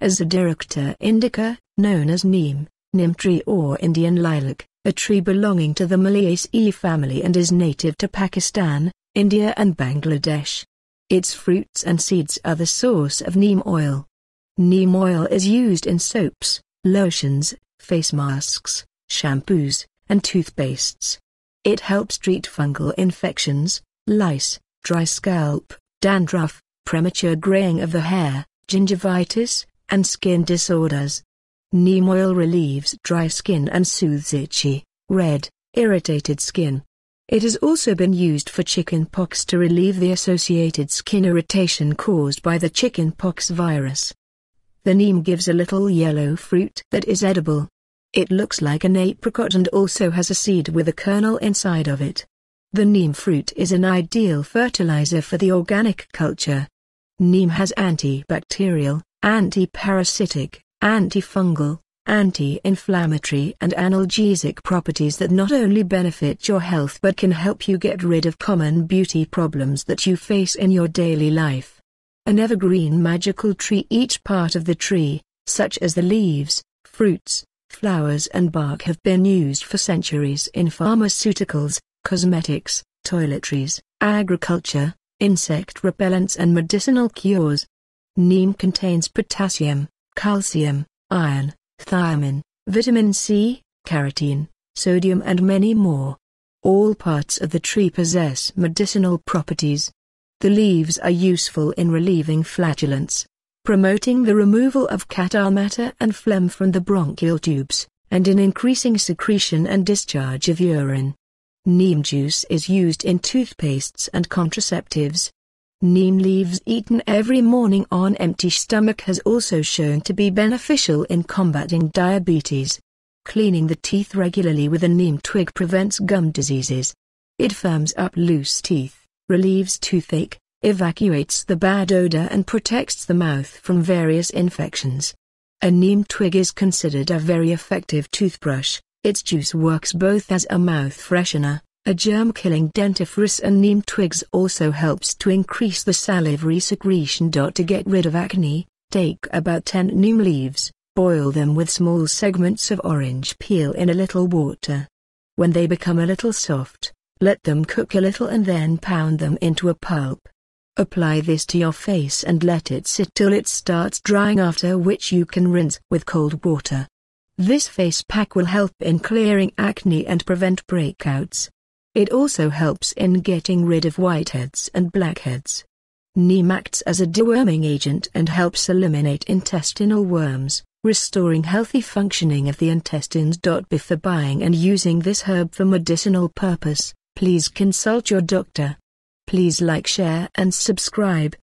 as a director, indica, known as neem, nim tree or Indian lilac, a tree belonging to the Malaceae family and is native to Pakistan, India and Bangladesh. Its fruits and seeds are the source of neem oil. Neem oil is used in soaps, lotions, face masks, shampoos, and toothpastes. It helps treat fungal infections, lice, dry scalp, dandruff, premature graying of the hair, gingivitis, and skin disorders. Neem oil relieves dry skin and soothes itchy, red, irritated skin. It has also been used for chicken pox to relieve the associated skin irritation caused by the chicken pox virus. The neem gives a little yellow fruit that is edible. It looks like an apricot and also has a seed with a kernel inside of it. The neem fruit is an ideal fertilizer for the organic culture. Neem has antibacterial, antiparasitic, antifungal, anti-inflammatory and analgesic properties that not only benefit your health but can help you get rid of common beauty problems that you face in your daily life. An evergreen magical tree Each part of the tree, such as the leaves, fruits, flowers and bark have been used for centuries in pharmaceuticals, cosmetics, toiletries, agriculture, insect repellents and medicinal cures. Neem contains potassium, calcium, iron, thiamine, vitamin C, carotene, sodium and many more. All parts of the tree possess medicinal properties. The leaves are useful in relieving flatulence, promoting the removal of catarrh matter and phlegm from the bronchial tubes, and in increasing secretion and discharge of urine. Neem juice is used in toothpastes and contraceptives, Neem leaves eaten every morning on empty stomach has also shown to be beneficial in combating diabetes. Cleaning the teeth regularly with a neem twig prevents gum diseases. It firms up loose teeth, relieves toothache, evacuates the bad odor and protects the mouth from various infections. A neem twig is considered a very effective toothbrush. Its juice works both as a mouth freshener a germ-killing dentifrice and neem twigs also helps to increase the salivary secretion. To get rid of acne, take about 10 neem leaves, boil them with small segments of orange peel in a little water. When they become a little soft, let them cook a little and then pound them into a pulp. Apply this to your face and let it sit till it starts drying after which you can rinse with cold water. This face pack will help in clearing acne and prevent breakouts. It also helps in getting rid of whiteheads and blackheads. Neem acts as a deworming agent and helps eliminate intestinal worms, restoring healthy functioning of the intestines. Before buying and using this herb for medicinal purpose, please consult your doctor. Please like, share, and subscribe.